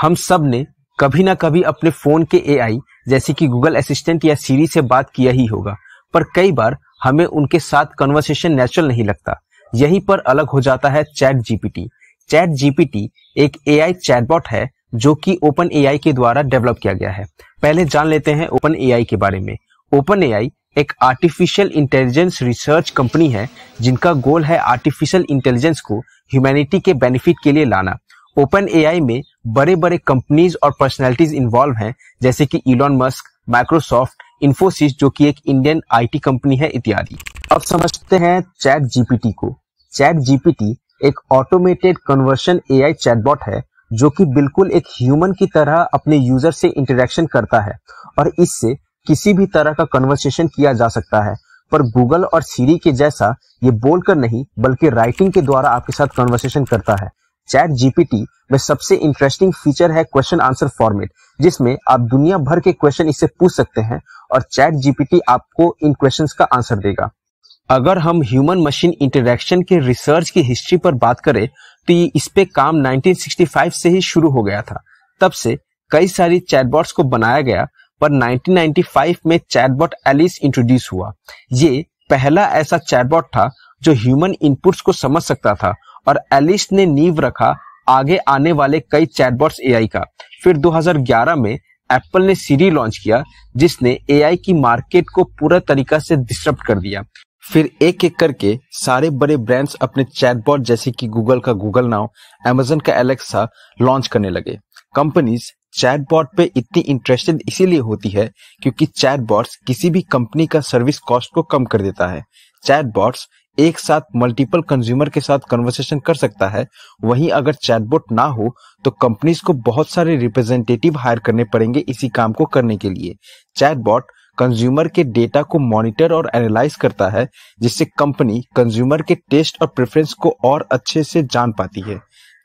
हम सब ने कभी ना कभी अपने फोन के एआई जैसे कि गूगल असिस्टेंट या सीरी से बात किया ही होगा पर कई बार हमें उनके साथ कन्वर्सेशन नेचुरल नहीं लगता यही पर अलग हो जाता है चैट जीपीटी चैट जीपीटी एक एआई चैटबॉट है जो कि ओपन एआई के द्वारा डेवलप किया गया है पहले जान लेते हैं ओपन एआई के बारे में ओपन एआई एक आर्टिफिशियल इंटेलिजेंस रिसर्च कंपनी है जिनका गोल है आर्टिफिशियल इंटेलिजेंस को ह्यूमैनिटी के बेनिफिट के लिए लाना ओपन एआई में बड़े बड़े कंपनीज और पर्सनैलिटीज इन्वॉल्व हैं जैसे कि इलॉन मस्क माइक्रोसॉफ्ट इन्फोसिस जो कि एक इंडियन आईटी कंपनी है इत्यादि अब समझते हैं चैट जीपीटी को चैट जीपीटी एक ऑटोमेटेड कन्वर्शन एआई चैटबॉट है जो कि बिल्कुल एक ह्यूमन की तरह अपने यूजर से इंटरेक्शन करता है और इससे किसी भी तरह का कन्वर्सेशन किया जा सकता है पर गूगल और सीरी के जैसा ये बोलकर नहीं बल्कि राइटिंग के द्वारा आपके साथ कन्वर्सेशन करता है चैट जीपीटी में सबसे इंटरेस्टिंग फीचर है क्वेश्चन आंसर फॉर्मेट जिसमें आप दुनिया भर के क्वेश्चन इससे पूछ सकते हैं और चैट जीपीटी आपको इन क्वेश्चंस का आंसर देगा अगर हम ह्यूमन मशीन इंटरेक्शन के रिसर्च की हिस्ट्री पर बात करें तो ये इस पे काम 1965 से ही शुरू हो गया था तब से कई सारी चैटबॉट्स को बनाया गया पर 1995 में चैटबॉट एलिस इंट्रोड्यूस हुआ ये पहला ऐसा चैटबॉट था जो ह्यूमन इनपुट्स को समझ सकता था और एलिस ने नींव रखा आगे आने वाले कई चैटबॉट्स एआई का फिर 2011 में एप्पल ने सीरी लॉन्च किया जिसने एआई की मार्केट को पूरा तरीका से डिस्टर्ब कर दिया फिर एक एक करके सारे बड़े ब्रांड्स अपने चैटबॉट जैसे कि गूगल का गूगल नाउ एमेजन का एलेक्सा लॉन्च करने लगे कंपनीज चैटबॉट पे इतनी इंटरेस्टेड इसीलिए होती है क्योंकि चैटबॉट्स किसी भी कंपनी का सर्विस कॉस्ट को कम कर देता है चैटबॉट्स एक साथ मल्टीपल कंज्यूमर के साथ कन्वर्सेशन कर सकता है वहीं अगर चैटबोट ना हो तो कंपनीज को बहुत सारे रिप्रेजेंटेटिव हायर करने पड़ेंगे इसी काम को करने के लिए चैटबोट कंज्यूमर के डेटा को मॉनिटर और एनालाइज करता है जिससे कंपनी कंज्यूमर के टेस्ट और प्रेफरेंस को और अच्छे से जान पाती है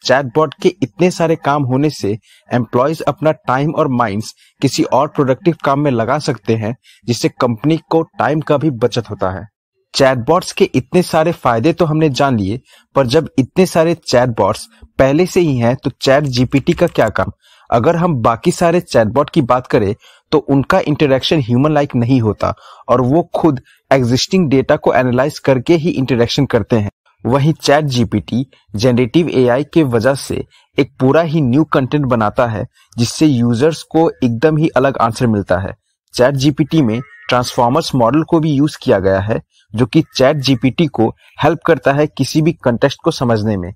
चैटबॉट के इतने सारे काम होने से एम्प्लॉयज अपना टाइम और माइंड्स किसी और प्रोडक्टिव काम में लगा सकते हैं जिससे कंपनी को टाइम का भी बचत होता है चैटबॉट्स के इतने सारे फायदे तो हमने जान लिए पर जब इतने सारे चैटबॉट्स पहले से ही हैं तो चैट जीपीटी का क्या काम अगर हम बाकी सारे चैटबॉट की बात करें तो उनका इंटरेक्शन ह्यूमन लाइक नहीं होता और वो खुद एग्जिस्टिंग डेटा को एनालाइज करके ही इंटरेक्शन करते हैं वही चैट जीपीटी ए एआई के वजह से एक पूरा ही न्यू कंटेंट बनाता है जिससे यूजर्स को एकदम ही अलग आंसर मिलता है चैट जीपीटी में ट्रांसफॉर्मर्स मॉडल को भी यूज किया गया है जो कि चैट जीपीटी को हेल्प करता है किसी भी कंटेक्स्ट को समझने में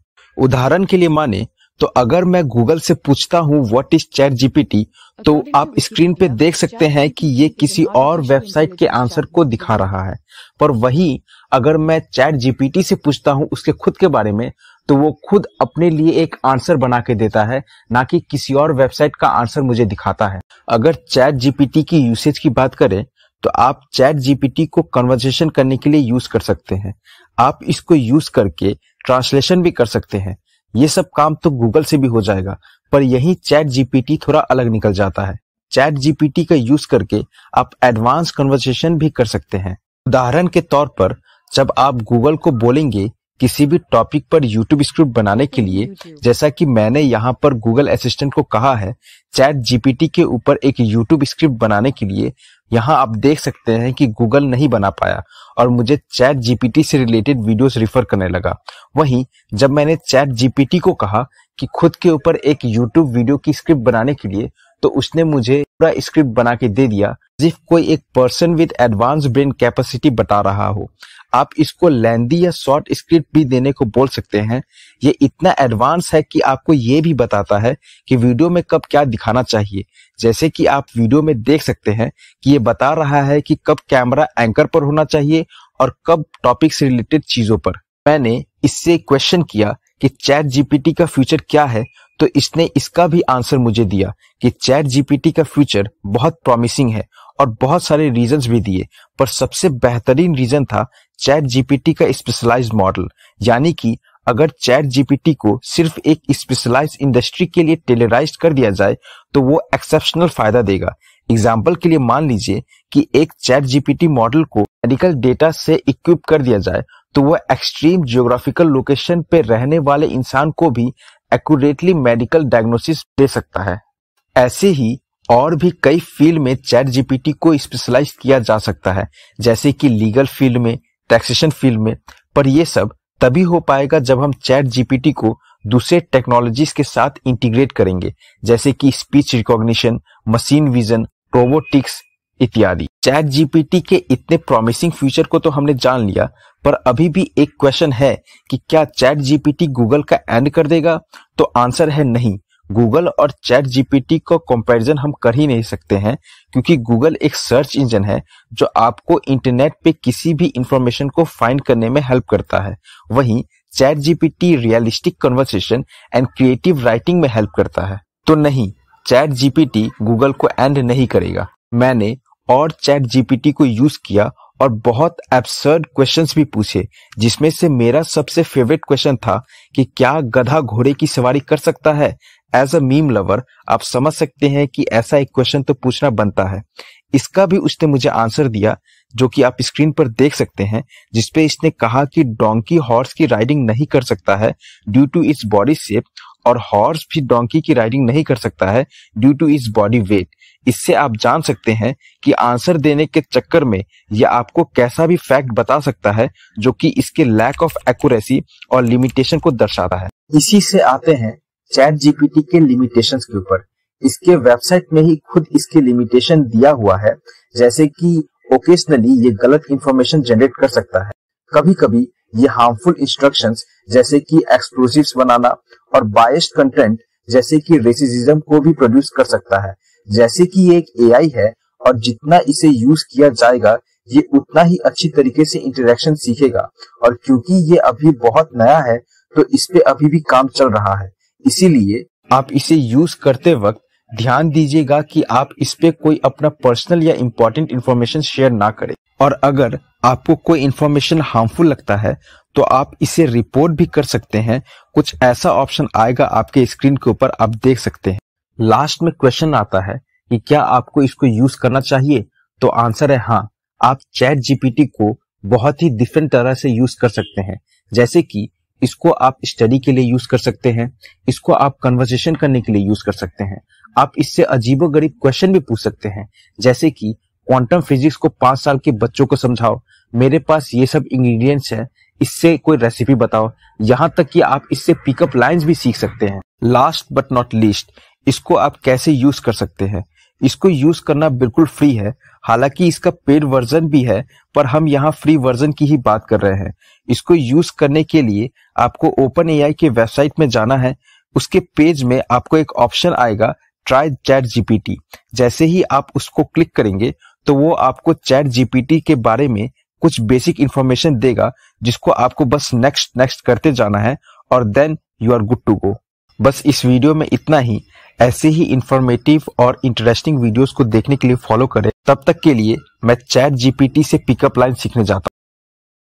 उदाहरण के लिए माने तो अगर मैं गूगल से पूछता हूँ व्हाट इज चैट जीपीटी तो आप स्क्रीन पे देख सकते हैं कि ये किसी और वेबसाइट के आंसर को दिखा रहा है पर वही अगर मैं चैट जीपीटी से पूछता हूँ उसके खुद के बारे में तो वो खुद अपने लिए एक आंसर बना के देता है ना कि किसी और वेबसाइट का आंसर मुझे दिखाता है अगर चैट जीपीटी की यूसेज की बात करें तो आप चैट जीपीटी को कन्वर्जेशन करने के लिए यूज कर सकते हैं आप इसको यूज करके ट्रांसलेशन भी कर सकते हैं ये सब काम तो गूगल से भी हो जाएगा पर यही चैट जीपीटी थोड़ा अलग निकल जाता है चैट जीपीटी का यूज करके आप एडवांस कन्वर्सेशन भी कर सकते हैं उदाहरण के तौर पर जब आप गूगल को बोलेंगे किसी भी टॉपिक पर यूट्यूब स्क्रिप्ट बनाने के लिए जैसा कि मैंने यहाँ पर गूगल असिस्टेंट को कहा है चैट जीपीटी के ऊपर एक यूट्यूब स्क्रिप्ट बनाने के लिए यहाँ आप देख सकते हैं कि गूगल नहीं बना पाया और मुझे चैट जीपीटी से रिलेटेड वीडियोस रिफर करने लगा वहीं जब मैंने चैट जीपीटी को कहा कि खुद के ऊपर एक यूट्यूब वीडियो की स्क्रिप्ट बनाने के लिए तो उसने मुझे पूरा स्क्रिप्ट बना के दे दिया जिफ कोई एक person with advance brain capacity बता रहा हो आप इसको लेंदी या शॉर्ट स्क्रिप्ट भी देने को बोल सकते हैं ये इतना एडवांस है कि आपको ये भी बताता है कि वीडियो में कब क्या दिखाना चाहिए जैसे कि आप वीडियो में देख सकते हैं कि ये बता रहा है कि कब कैमरा एंकर पर होना चाहिए और कब टॉपिक से रिलेटेड चीजों पर मैंने इससे क्वेश्चन किया कि चैट जीपीटी का फ्यूचर क्या है तो इसने इसका भी आंसर मुझे दिया कि चैट जीपीटी का फ्यूचर बहुत प्रॉमिसिंग है और बहुत सारे रीजंस भी दिए पर सबसे बेहतरीन रीजन था चैट जीपीटी का स्पेशलाइज मॉडल यानी कि अगर चैट जीपीटी को सिर्फ एक स्पेशलाइज इंडस्ट्री के लिए टेलराइज कर दिया जाए तो वो एक्सेप्शनल फायदा देगा एग्जाम्पल के लिए मान लीजिए कि एक चैट जीपीटी मॉडल को मेडिकल डेटा से इक्विप कर दिया जाए तो वह एक्सट्रीम जियोग्राफिकल लोकेशन पे रहने वाले इंसान को भी एक्यूरेटली मेडिकल डायग्नोसिस दे सकता है ऐसे ही और भी कई फील्ड में चैट जीपीटी को स्पेशलाइज किया जा सकता है जैसे कि लीगल फील्ड में टैक्सेशन फील्ड में पर यह सब तभी हो पाएगा जब हम चैट जीपीटी को दूसरे टेक्नोलॉजीज के साथ इंटीग्रेट करेंगे जैसे कि speech recognition machine vision robotics इत्यादि चैट जीपीटी के इतने प्रॉमिसिंग फ्यूचर को तो हमने जान लिया पर अभी भी एक क्वेश्चन है कि क्या चैट जीपीटी गूगल का एंड कर देगा तो आंसर है नहीं गूगल और चैट जीपीटी का कंपैरिजन हम कर ही नहीं सकते हैं क्योंकि गूगल एक सर्च इंजन है जो आपको इंटरनेट पे किसी भी इंफॉर्मेशन को फाइंड करने में हेल्प करता है वहीं ChatGPT realistic conversation and creative writing में हेल्प करता है तो नहीं चैट जीपीटी गूगल को एंड नहीं करेगा मैंने और चैट जीपीटी को यूज किया और बहुत एब्सर्ड क्वेश्चंस भी पूछे जिसमें से मेरा सबसे फेवरेट क्वेश्चन था कि क्या गधा घोड़े की सवारी कर सकता है एज अ मीम लवर आप समझ सकते हैं कि ऐसा एक क्वेश्चन तो पूछना बनता है इसका भी उसने मुझे आंसर दिया जो कि आप स्क्रीन पर देख सकते हैं जिसपे इसने कहा कि डोंकी हॉर्स की राइडिंग नहीं कर सकता है due to its body shape और हॉर्स भी डोंकी की राइडिंग नहीं कर सकता है due to its body weight इससे आप जान सकते हैं कि आंसर देने के चक्कर में यह आपको कैसा भी फैक्ट बता सकता है जो कि इसके लैक ऑफ एक्यूरेसी और लिमिटेशन को दर्शाता है इसी से आते हैं चैट जीपीटी के लिमिटेशंस के ऊपर इसके वेबसाइट में ही खुद इसके लिमिटेशन दिया हुआ है जैसे कि ओकेशनली ये गलत इंफॉर्मेशन जनरेट कर सकता है कभी कभी ये हार्मफुल इंस्ट्रक्शन जैसे कि एक्सप्लोसिव्स बनाना और बायस्ड कंटेंट जैसे कि रेसिज्म को भी प्रोड्यूस कर सकता है जैसे कि ये एक एआई है और जितना इसे यूज किया जाएगा ये उतना ही अच्छी तरीके से इंटरेक्शन सीखेगा और क्योंकि ये अभी बहुत नया है तो इस पे अभी भी काम चल रहा है इसीलिए आप इसे यूज करते वक्त ध्यान दीजिएगा कि आप इस पे कोई अपना पर्सनल या इम्पोर्टेंट इन्फॉर्मेशन शेयर ना करें और अगर आपको कोई इन्फॉर्मेशन हार्मफुल लगता है तो आप इसे रिपोर्ट भी कर सकते हैं कुछ ऐसा ऑप्शन आएगा आपके स्क्रीन के ऊपर आप देख सकते हैं लास्ट में क्वेश्चन आता है कि क्या आपको इसको यूज करना चाहिए तो आंसर है हाँ आप चैट जीपीटी को बहुत ही डिफरेंट तरह से यूज कर सकते हैं जैसे कि इसको आप स्टडी के लिए यूज कर सकते हैं इसको आप कन्वर्सेशन करने के लिए यूज कर सकते हैं आप इससे अजीबो गरीब क्वेश्चन भी पूछ सकते हैं जैसे कि क्वांटम फिजिक्स को पांच साल के बच्चों को समझाओ मेरे पास ये सब इंग्रेडिएंट्स है इससे कोई रेसिपी बताओ यहाँ तक कि आप इससे पिकअप लाइंस भी सीख सकते हैं लास्ट बट नॉट लीस्ट इसको आप कैसे यूज कर सकते हैं इसको यूज करना बिल्कुल फ्री है हालांकि इसका पेड वर्जन भी है पर हम यहाँ फ्री वर्जन की ही बात कर रहे हैं इसको यूज करने के लिए आपको ओपन ए के वेबसाइट में जाना है उसके पेज में आपको एक ऑप्शन आएगा ट्राई चैट जीपीटी जैसे ही आप उसको क्लिक करेंगे तो वो आपको चैट जीपीटी के बारे में कुछ बेसिक इन्फॉर्मेशन देगा जिसको आपको बस नेक्स्ट नेक्स्ट करते जाना है और then you are good to go बस इस वीडियो में इतना ही ऐसे ही इंफॉर्मेटिव और इंटरेस्टिंग वीडियोस को देखने के लिए फॉलो करें तब तक के लिए मैं चैट जीपीटी से पिकअप लाइन सीखने जाता